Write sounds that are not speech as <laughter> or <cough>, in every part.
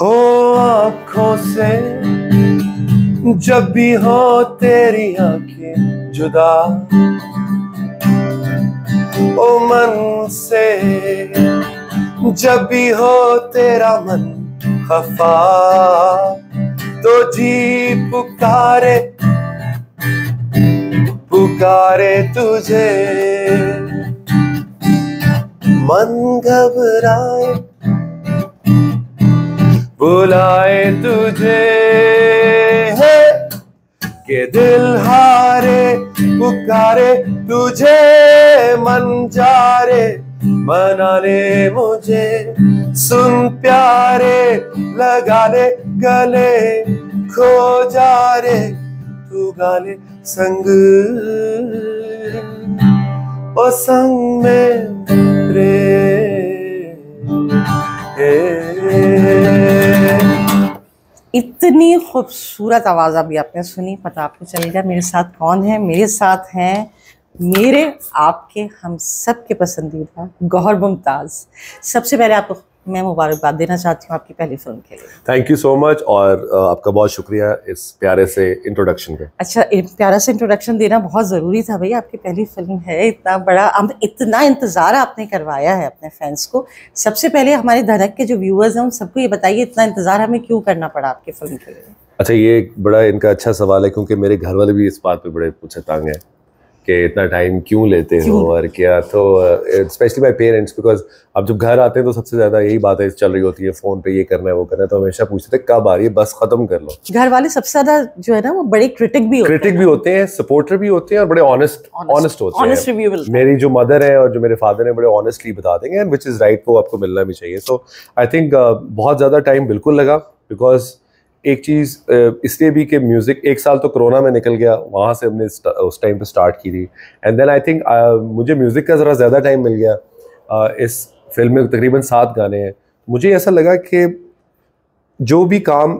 हो आंखों से जब भी हो तेरी आंखें जुदा ओ मन से जब भी हो तेरा मन खफा तो जी पुकारे पुकारे तुझे मन घबराए बुलाए तुझे के दिल हारे पुकारे तुझे मन जारे ले मुझे सुन प्यारे लगा ले गले खो जा रे तू गाले संग ओ संग में रे ए, ए, इतनी खूबसूरत आवाज़ अभी आपने सुनी पता आपको चलेगा मेरे साथ कौन है मेरे साथ हैं मेरे आपके हम सब के पसंदीदा गौहर मुमताज़ सबसे पहले आपको मैं मुबारकबाद देना चाहती हूँ आपकी पहली फिल्म के लिए थैंक यू सो मच और आपका बहुत शुक्रिया इस प्यारे से इंट्रोडक्शन का अच्छा प्यारा से इंट्रोडक्शन देना बहुत ज़रूरी था भैया आपकी पहली फिल्म है इतना बड़ा हम इतना इंतज़ार आपने करवाया है अपने फैंस को सबसे पहले हमारे धनक के जो व्यूअर्स हैं उन सबको ये बताइए इतना इंतज़ार हमें क्यों करना पड़ा आपकी फिल्म के लिए अच्छा ये बड़ा इनका अच्छा सवाल है क्योंकि मेरे घर वाले भी इस बात पे बड़े पूछे तांग हैं कि इतना टाइम क्यों लेते हो और क्या तो स्पेशली माई पेरेंट्स बिकॉज अब जब घर आते हैं तो सबसे ज्यादा यही बात है चल रही होती है फोन पे ये करना है वो करना है तो हमेशा पूछते थे कब आ रही है बस खत्म कर लो घर वाले सबसे ज्यादा जो है ना वो बड़े क्रिटिक भी क्रिटिक भी होते हैं सपोर्टर भी होते हैं और बड़े ऑनेस्ट ऑनेस्ट होते हैं मेरी जो मदर है और जो मेरे फादर है बड़े ऑनेस्टली बता देंगे एंड विच इज राइट वो आपको मिलना भी चाहिए सो आई थिंक बहुत ज्यादा टाइम बिल्कुल लगा बिकॉज एक चीज़ इसलिए भी कि म्यूज़िक एक साल तो कोरोना में निकल गया वहाँ से हमने उस टाइम पे स्टार्ट की थी एंड देन आई थिंक मुझे म्यूज़िक का ज़रा ज़्यादा टाइम मिल गया uh, इस फिल्म में तकरीबन सात गाने हैं मुझे ऐसा लगा कि जो भी काम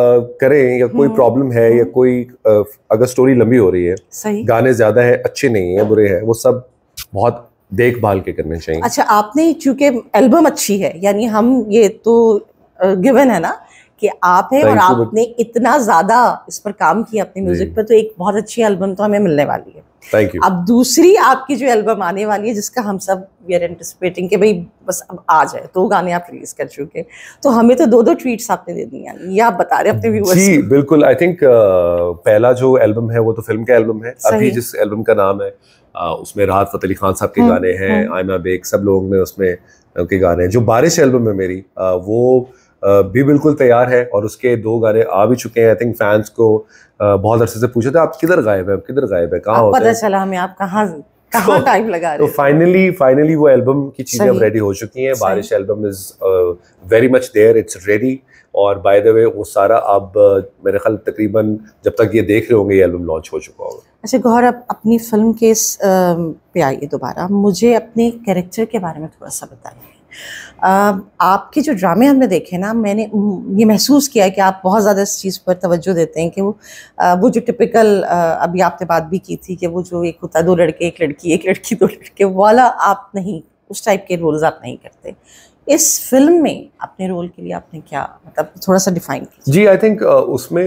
Uh, करें या कोई प्रॉब्लम हम्म, है या हम्म। कोई uh, अगर स्टोरी लंबी हो रही है गाने ज्यादा है अच्छे नहीं है बुरे हैं वो सब बहुत देखभाल के करने चाहिए अच्छा आपने चूंकि एल्बम अच्छी है यानी हम ये तो गिवन है ना कि आप हैं और आपने इतना ज्यादा इस पर काम किया अपने म्यूजिक पर तो एक बहुत अच्छी एल्बम तो हमें मिलने वाली है थैंक यू अब दूसरी आपकी जो एल्बम आने वाली है जिसका हम सब वी आर एंटिसिपेटिंग कि भाई बस अब आ जाए दो गाने आप रिलीज कर चुके तो हमें तो दो दो ट्वीट्स आपने दे दी यानी ये आप बता रहे अपने व्यूअर्स जी बिल्कुल आई थिंक uh, पहला जो एल्बम है वो तो फिल्म का एल्बम है अभी जिस एल्बम का नाम है uh, उसमें राहत फतेह अली खान साहब के हम्म, गाने हैं हम्म। आयमा बेग सब लोगों ने उसमें उनके uh, गाने हैं जो बारिश एल्बम है मेरी uh, वो भी बिल्कुल तैयार है और उसके दो गाने आ भी चुके हैं आई थिंक फैंस को बहुत अरसे से पूछे थे आप किधर गायब है आप किधर गायब है कहाँ पता है? चला हमें आप कहाँ <laughs> तो, टाइम लगा तो फाइनली फाइनली वो एल्बम की चीजें अब रेडी हो चुकी हैं Baarish album is very much there it's ready और बाय द वे वो सारा अब मेरे ख्याल तकरीबन जब तक ये देख रहे होंगे ये एल्बम लॉन्च हो चुका होगा अच्छा गौर अब अपनी फिल्म के इस पे आइए दोबारा मुझे अपने कैरेक्टर के बारे में थोड़ा सा बताइए आपके जो ड्रामे हमने देखे ना मैंने ये महसूस किया कि आप बहुत ज़्यादा इस चीज़ पर तवज्जो देते हैं कि वो वो जो टिपिकल अभी आपने बात भी की थी कि वो जो एक होता है दो लड़के एक लड़की एक लड़की दो लड़के वाला आप नहीं उस टाइप के रोल्स आप नहीं करते इस फिल्म में अपने रोल के लिए आपने क्या मतलब थोड़ा सा डिफाइन किया जी आई थिंक उसमें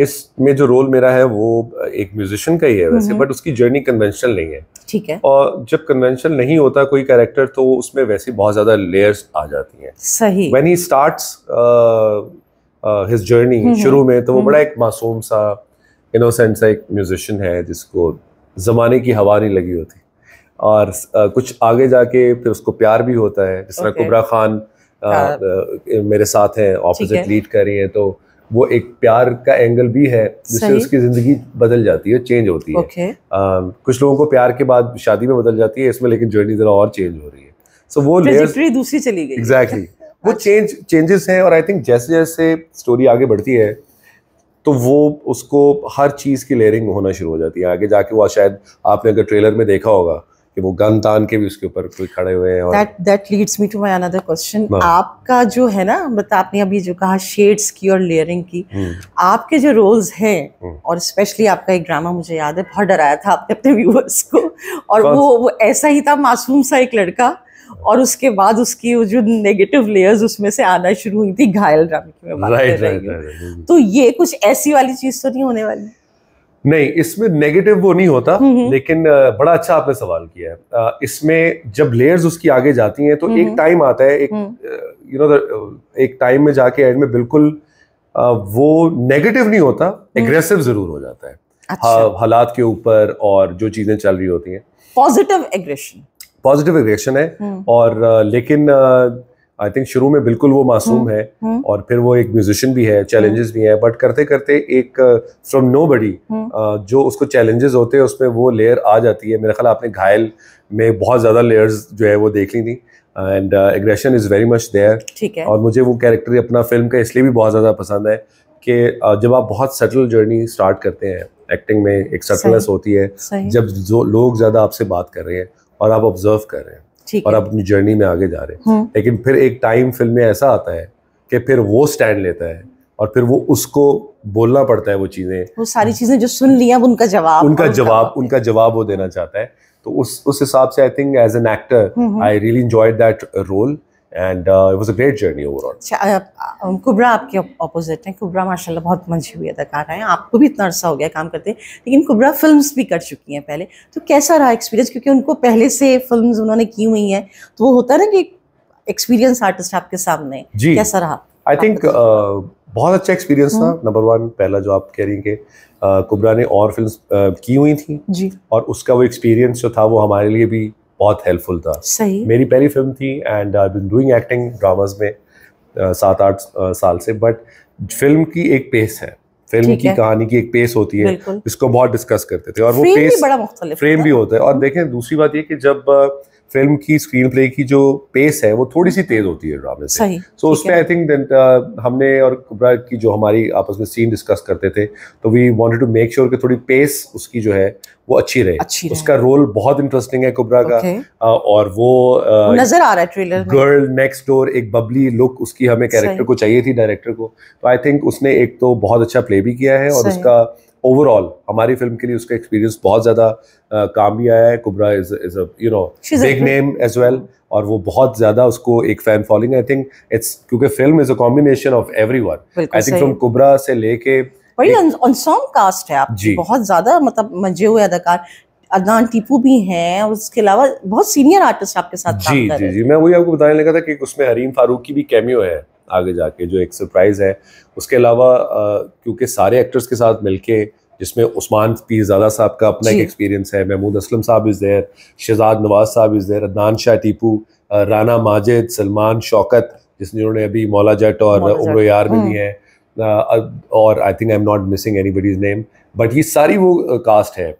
इसमें जो रोल मेरा है वो एक म्यूजिशियन का ही है वैसे बट उसकी जर्नी कन्वेंशनल नहीं है ठीक है और जब कन्वेंशन नहीं होता कोई कैरेक्टर तो उसमें वैसे बहुत ज्यादा लेयर्स आ जाती हैं सही when he starts his journey शुरू में तो वो बड़ा हम्म। एक मासूम सा इनोसेंट सा एक म्यूजिशियन है जिसको जमाने की हवा नहीं लगी होती और आ, uh, कुछ आगे जाके फिर उसको प्यार भी होता है जिस तरह okay. कुबरा खान आ, uh, आ, हाँ। uh, मेरे साथ हैं ऑपोजिट लीड कर रही हैं तो वो एक प्यार का एंगल भी है जिससे उसकी ज़िंदगी बदल जाती है चेंज होती है okay. आ, कुछ लोगों को प्यार के बाद शादी में बदल जाती है इसमें लेकिन जर्नी ज़रा और चेंज हो रही है सो so, वो लेयर दूसरी चली गई एग्जैक्टली exactly. <laughs> वो चेंज अच्छा। चेंजेस हैं और आई थिंक जैसे जैसे स्टोरी आगे बढ़ती है तो वो उसको हर चीज़ की लेयरिंग होना शुरू हो जाती है आगे जाके वो शायद आपने अगर ट्रेलर में देखा होगा कि वो गन तान के भी उसके ऊपर कोई खड़े हुए हैं और that, that leads me to my another question. हाँ। आपका जो है ना मतलब आपने अभी जो कहा शेड्स की और लेयरिंग की हम्म। आपके जो रोल्स हैं हम्म। और स्पेशली आपका एक ड्रामा मुझे याद है बहुत डराया था आपने अपने व्यूअर्स को और वो वो ऐसा ही था मासूम सा एक लड़का और उसके बाद उसकी वो जो नेगेटिव लेयर्स उसमें से आना शुरू हुई थी घायल ड्रामे की बात कर रही हम्म। तो ये कुछ ऐसी वाली चीज तो नहीं होने वाली नहीं इसमें नेगेटिव वो नहीं होता हम्म, हम्म। लेकिन बड़ा अच्छा आपने सवाल किया है इसमें जब लेयर्स उसकी आगे जाती हैं तो हम्म, एक टाइम आता है एक यू नो एक टाइम में जाके एंड में बिल्कुल वो नेगेटिव नहीं होता एग्रेसिव जरूर हो जाता है अच्छा। हाँ, हालात के ऊपर और जो चीजें चल रही होती हैं पॉजिटिव एग्रेशन पॉजिटिव एग्रेशन है और लेकिन आई थिंक शुरू में बिल्कुल वो मासूम हम्म, है हम्म। और फिर वो एक म्यूजिशियन भी है चैलेंजेस भी हैं बट करते करते एक फ्रॉम नो बडी जो उसको चैलेंजेस होते हैं उसमें वो लेयर आ जाती है मेरा ख्याल आपने घायल में बहुत ज़्यादा लेयर्स जो है वो देख ली थी and aggression is very much there और मुझे वो कैरेक्टर अपना फिल्म का इसलिए भी बहुत ज़्यादा पसंद है कि uh, जब आप बहुत सटल जर्नी स्टार्ट करते हैं एक्टिंग में एक सटलनेस होती है जब जो लोग ज़्यादा आपसे बात कर रहे हैं और आप ऑब्जर्व कर रहे हैं और आप अपनी जर्नी में आगे जा रहे हैं हम्म। लेकिन फिर एक टाइम फिल्म में ऐसा आता है कि फिर वो स्टैंड लेता है और फिर वो उसको बोलना पड़ता है वो चीजें वो सारी चीजें जो सुन लिया उनका जवाब उनका जवाब उनका जवाब वो देना चाहता है तो उस उस हिसाब से I think as an actor I really enjoy that role and it was a great journey overall Kubra आपके ऑपोजिट हैं कुबरा माशाल्लाह बहुत मंझी हुई अदाकार हैं आपको भी इतना अरसा हो गया काम करते लेकिन कुबरा फिल्म्स भी कर चुकी हैं पहले तो कैसा रहा एक्सपीरियंस क्योंकि उनको पहले से फिल्म उन्होंने की हुई हैं तो वो होता है ना कि एक्सपीरियंस आर्टिस्ट आपके सामने जी कैसा रहा आई थिंक uh, बहुत अच्छा एक्सपीरियंस था नंबर हम्म। वन पहला जो आप कह रही कि uh, कुबरा ने और फिल्म uh, की हुई थी जी और उसका वो एक्सपीरियंस जो था वो हमारे लिए भी बहुत हेल्पफुल था सही मेरी पहली फिल्म थी and I been doing acting dramas में सात आठ साल से बट फिल्म की एक पेस है फिल्म की कहानी की एक पेस होती है जिसको बहुत डिस्कस करते थे और वो पेस फ्रेम भी होता है और देखें दूसरी बात ये कि जब फिल्म की स्क्रीन प्ले की जो पेस है वो थोड़ी सी हम्म। तेज होती है ड्रामे से सो so, उसमें आई थिंक uh, हमने और कुबरा की जो हमारी आपस में सीन डिस्कस करते थे तो we wanted to make sure कि थोड़ी पेस उसकी जो है वो अच्छी रहे अच्छी उसका रहे। रोल बहुत इंटरेस्टिंग है कुबरा का uh, और वो आ, uh, नजर आ रहा है ट्रेलर गर्ल नेक्स्ट डोर एक बबली लुक उसकी हमें कैरेक्टर को चाहिए थी डायरेक्टर को तो आई थिंक उसने एक तो बहुत अच्छा प्ले भी किया है और उसका ओवरऑल हमारी फिल्म के लिए उसका एक्सपीरियंस बहुत ज़्यादा काम भी आया है Kubra is is a you know big name as well और वो बहुत ज़्यादा उसको एक fan following I think it's क्योंकि film is a combination of everyone I think from Kubra से लेके बड़ी अनसॉन्ग कास्ट है आप जी बहुत ज़्यादा मतलब मजे हुए अदाकार अदनान टीपू भी हैं और उसके अलावा बहुत सीनियर आर्टिस्ट आपके साथ जी जी जी मैं वही आपको बताने लगा था कि उसमें हरीम फारूक की भी कैमियो है आगे जाके जो एक सरप्राइज़ है उसके अलावा क्योंकि सारे एक्टर्स के साथ मिलके जिसमें उस्मान पीरजादा साहब का अपना एक एक्सपीरियंस है महमूद असलम साहब is there Shahzad Nawaz Sahab is there Adnan Shah Tipu Rana Majid Salman Shaukat जिसने अभी मौला जट और उम्र यार में लिए हाँ। हैं और I think I am not missing anybody's name but ये सारी वो कास्ट है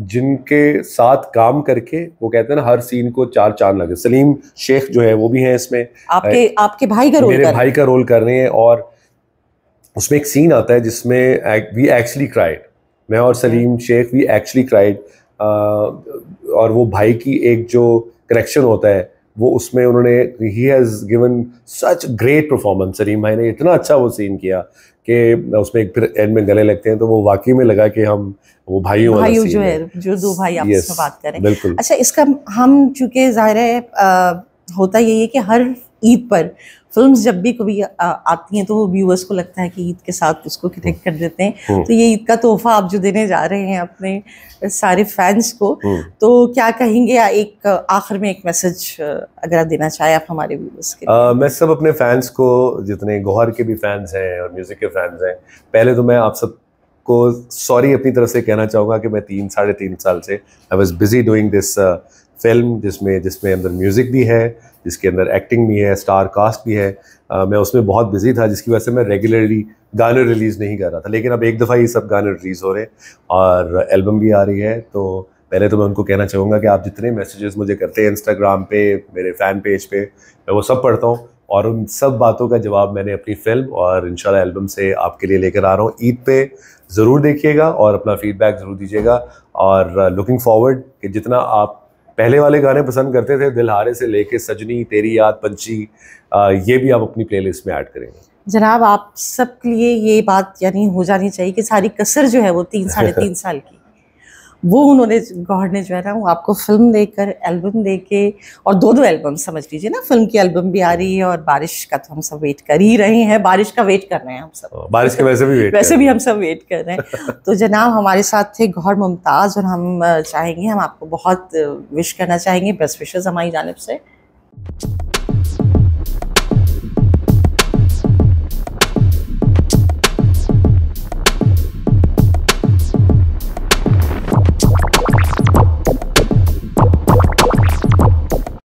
जिनके साथ काम करके वो कहते हैं ना हर सीन को चार चांद लगे सलीम शेख जो है वो भी है इसमें आपके आपके भाई का रोल मेरे भाई का रोल कर रहे हैं और उसमें एक सीन आता है जिसमें वी एक्चुअली क्राइड मैं और Salim hmm. Sheikh we actually cried और वो भाई की एक जो कनेक्शन होता है वो उसमें उन्होंने he has given such great performance Salim भाई ने इतना अच्छा वो सीन किया कि उसमें एक फिर एंड में गले लगते हैं तो वो वाकई में लगा कि हम वो भाई भाइयों भाई जो है जो दो भाई आप yes, बात करें बिल्कुल अच्छा इसका हम चूँकि ज़ाहिर है आ, होता यही है कि हर ईद पर फिल्म जब भी कभी आती हैं तो वो व्यूअर्स को लगता है कि ईद के साथ उसको कनेक्ट कर देते हैं हम्म। तो ये ईद का तोहफा आप जो देने जा रहे हैं अपने सारे फैंस को हम्म। तो क्या कहेंगे या एक आखिर में एक मैसेज अगर आप देना चाहें आप हमारे व्यूअर्स के आ, मैं सब अपने फैंस को जितने गौहर के भी फैंस हैं और म्यूज़िक के फैंस हैं पहले तो मैं आप सब को सॉरी अपनी तरफ से कहना चाहूँगा कि मैं तीन साढ़े तीन साल से I was busy doing this film जिसमें जिसमें अंदर म्यूज़िक भी है जिसके अंदर एक्टिंग भी है स्टार कास्ट भी है आ, मैं उसमें बहुत बिजी था जिसकी वजह से मैं रेगुलरली गाने रिलीज़ नहीं कर रहा था लेकिन अब एक दफ़ा ये सब गाने रिलीज़ हो रहे हैं और एल्बम भी आ रही है तो पहले तो मैं उनको कहना चाहूँगा कि आप जितने मैसेजेस मुझे करते हैं इंस्टाग्राम पे मेरे फ़ैन पेज पे मैं वो सब पढ़ता हूँ और उन सब बातों का जवाब मैंने अपनी फ़िल्म और इन एल्बम से आपके लिए लेकर आ रहा हूँ ईद पे ज़रूर देखिएगा और अपना फीडबैक ज़रूर दीजिएगा और लुकिंग फॉरवर्ड कि जितना आप पहले वाले गाने पसंद करते थे दिल हारे से लेके सजनी तेरी याद पंची ये भी आप अपनी प्लेलिस्ट में ऐड करेंगे जनाब आप सबके लिए ये बात यानी हो जानी चाहिए कि सारी कसर जो है वो तीन साढ़े <laughs> तीन साल की वो उन्होंने गॉड ने जो है ना वो आपको फिल्म देकर एल्बम दे के और दो दो एल्बम समझ लीजिए ना फिल्म की एल्बम भी आ रही है और बारिश का तो हम सब वेट कर ही रहे हैं बारिश का वेट कर रहे हैं हम सब बारिश का वैसे भी वेट वैसे भी हम सब वेट कर रहे हैं <laughs> तो जनाब हमारे साथ थे गौर मुमताज़ और हम चाहेंगे हम आपको बहुत विश करना चाहेंगे बेस्ट विशेज़ हमारी जानब से